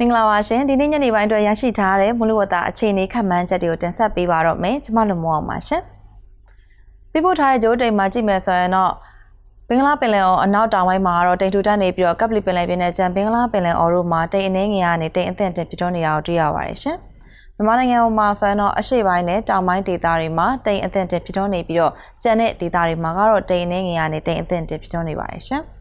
င်္ဂလာပါရှင်ဒီနေ့ညနေပိုင်းအတွက်ရရှိထားတဲ့မလို့ဝတာအခြေအနေခန့်မှန်းချက်တွေကိုတင်ဆက်ပေးပါတော့မယ်ကျွန်မလွန်မောအောင်ပါရှင်ပြပို့ထားတဲ့ကြိုးတိမ်မှာကြည့်မယ်ဆိုရင်တော့ဘင်္ဂလားပင်လယ်အော်အနောက်တောင်ပိုင်းမှာတော့တိမ်ထူတက်နေပြီးတော့ကပလီပင်လယ်ပြင်နဲ့ကျန်ဘင်္ဂလားပင်လယ်အော်တို့မှာတိမ်အနှဲငယ်ကနေတိမ်အသင့်တင်ပြတော့နေတာကိုတွေ့ရပါတယ်ရှင်မြန်မာနိုင်ငံမှာဆိုရင်တော့အရှိပိုင်းနဲ့တောင်ပိုင်းဒေသတွေမှာတိမ်အသင့်တင်ပြတော့နေပြီးတော့ကျန်တဲ့ဒေသတွေမှာကတော့တိမ်အနှဲငယ်ကနေတိမ်အသင့်တင်ပြတော့နေပါတယ်ရှင်။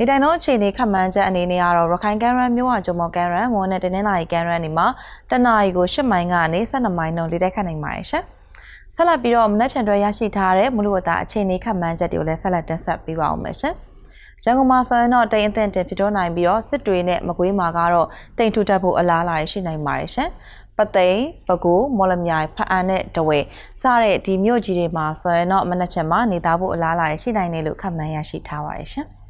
နေတိုင်တော့အခြေအနေခန့်မှန်းချက်အနေနဲ့ကတော့ရခိုင်ကန်ရန်မြို့ဝဂျုံမော်ကန်ရန်ဝန်နဲ့တနင်္လာရီကန်ရန်ဒီမှာတနအီကို10မိုင်ကနေ12မိုင်နှုန်းလေတိုက်ခတ်နိုင်ပါတယ်ရှင်။ဆက်လက်ပြီးတော့မနက်ဖြန်တွဲရရှိထားတဲ့မလူဝတာအခြေအနေခန့်မှန်းချက်တွေကိုလည်းဆက်လက်တင်ဆက်ပေးပါအောင်မယ်ရှင်။ရန်ကုန်မှာဆိုရင်တော့တိမ်အထင်တင်ဖြစ်တော့နိုင်ပြီးတော့စစ်တွေနဲ့မကွေးမှာကတော့တိမ်ထူတက်ဖို့အလားအလာရှိနိုင်ပါတယ်ရှင်။ပသိမ်၊ပဲခူး၊မော်လမြိုင်၊ဖအံနဲ့တဝဲစတဲ့ဒီမြို့ကြီးတွေမှာဆိုရင်တော့မနက်ဖြန်မှာနေသားဖို့အလားအလာရှိနိုင်တယ်လို့ခန့်မှန်းရရှိထားပါတယ်ရှင်။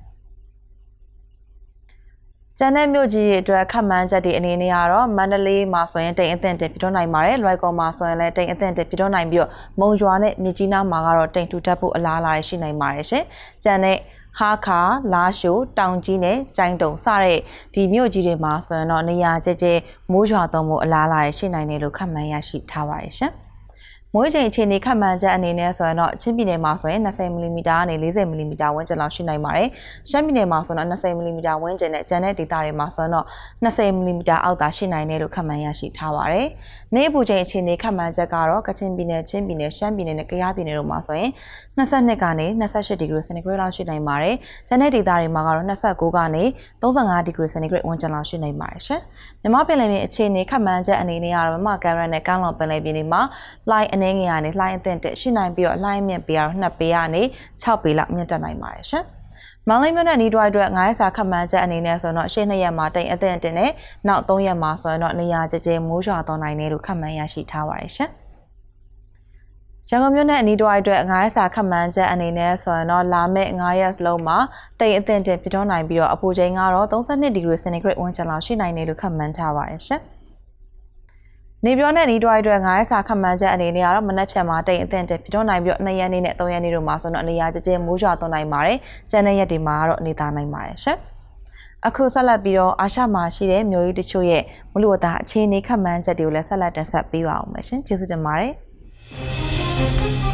ကျန်တဲ့မြို့ကြီးတွေအတွက်ခက်မှန်းချက်တွေအနေနဲ့ကတော့မန္တလေးမှာဆိုရင်တိမ်အသင့်တင်ပြတော့နိုင်ပါတယ်လွိုက်ကော်မှာဆိုရင်လည်းတိမ်အသင့်တင်ပြတော့နိုင်ပြီးတော့မုံရွာနဲ့မြကြီးနားမှာကတော့တိမ်ထူတက်ဖို့အလားအလာရှိနိုင်ပါတယ်ရှင်ကျန်တဲ့ဟာခါလာရှိုတောင်ကြီးနဲ့ကျိုင်းတုံစတဲ့ဒီမြို့ကြီးတွေမှာဆိုရင်တော့နေရာကျကျမိုးရွာသုံးဖို့အလားအလာရှိနိုင်တယ်လို့ခန့်မှန်းရရှိထားပါတယ်ရှင်။မိုးချိန်အခြေအနေခန့်မှန်းချက်အနေနဲ့ဆိုရင်တော့ချင်းပြည်နယ်မှာဆိုရင်20မီလီမီတာကနေ40မီလီမီတာဝန်းကျင်လောက်ရှိနိုင်ပါတယ်။ရှမ်းပြည်နယ်မှာဆိုတော့20မီလီမီတာဝန်းကျင်နဲ့ကျန်တဲ့ဒေသတွေမှာဆိုရင်တော့20မီလီမီတာအောက်သာရှိနိုင်တယ်လို့ခန့်မှန်းရရှိထားပါတယ်။နေ့အပူချိန်အခြေအနေခန့်မှန်းချက်ကတော့ကချင်ပြည်နယ်ချင်းပြည်နယ်ရှမ်းပြည်နယ်နဲ့ကယားပြည်နယ်တို့မှာဆိုရင်22ကနေ28ဒီဂရီစင်တီဂရိတ်လောက်ရှိနိုင်ပါတယ်။ကျန်တဲ့ဒေသတွေမှာကတော့29ကနေ35ဒီဂရီစင်တီဂရိတ်ဝန်းကျင်လောက်ရှိနိုင်ပါတယ်ရှင်။မြမပင်လယ်ပြင်အခြေအနေခန့်မှန်းချက်အနေနဲ့ကတော့မြမကမ်ရန်နဲ့ကောင်းလောင်ပင်လယ်ပြင်တွေမှာ line နှင်းငယ်ကနေလှိုင်းအသင့်တက်ရှိနိုင်ပြီးတော့လှိုင်းမြင့်ပေးရတော့2ပေးကနေ6ပေးလောက်မြင့်တက်နိုင်ပါတယ်ရှင်။မန္တလေးမြို့နယ်နီးတွိုက်အတွက်9ရက်စာခန့်မှန်းချက်အနေနဲ့ဆိုတော့ရှေ့နှစ်ရက်မှာတိမ်အသင့်တင်နဲ့နောက်3ရက်မှာဆိုရင်တော့နေရာကျကျမိုးရွာသွန်းနိုင်တယ်လို့ခန့်မှန်းရရှိထားပါတယ်ရှင်။ရန်ကုန်မြို့နယ်အနီးတွိုက်အတွက်9ရက်စာခန့်မှန်းချက်အနေနဲ့ဆိုရင်တော့လာမယ့်9ရက်လုံးမှာတိမ်အသင့်တင်ဖြစ်တော့နိုင်ပြီးတော့အပူချိန်ကတော့32ဒီဂရီစင်တီဂရိတ်ဝန်းကျင်လောက်ရှိနိုင်တယ်လို့ခန့်မှန်းထားပါတယ်ရှင်။နေပြောနဲ့နီးတွားတွေငါရဲ့စာခမှန်ချက်အနေနဲ့ကတော့မနှက်ဖြန်မှာတိမ်အသင့်တက်ဖြစ်တော့နိုင်ပြီးတော့နှစ်ရက်နေနဲ့သုံးရက်နေတို့မှာဆိုတော့အနေရကြကြမိုးရွာသွန်းနိုင်ပါတယ်။ကျန်တဲ့ရက်တွေမှာကတော့အနေသားနိုင်ပါတယ်ရှင်။အခုဆက်လက်ပြီးတော့အာရှမှာရှိတဲ့မျိုးကြီးတချို့ရဲ့မလို့တာအခြေအနေခမှန်ချက်တွေကိုလည်းဆက်လက်တင်ဆက်ပေးပါအောင်ရှင်။ကျေးဇူးတင်ပါတယ်။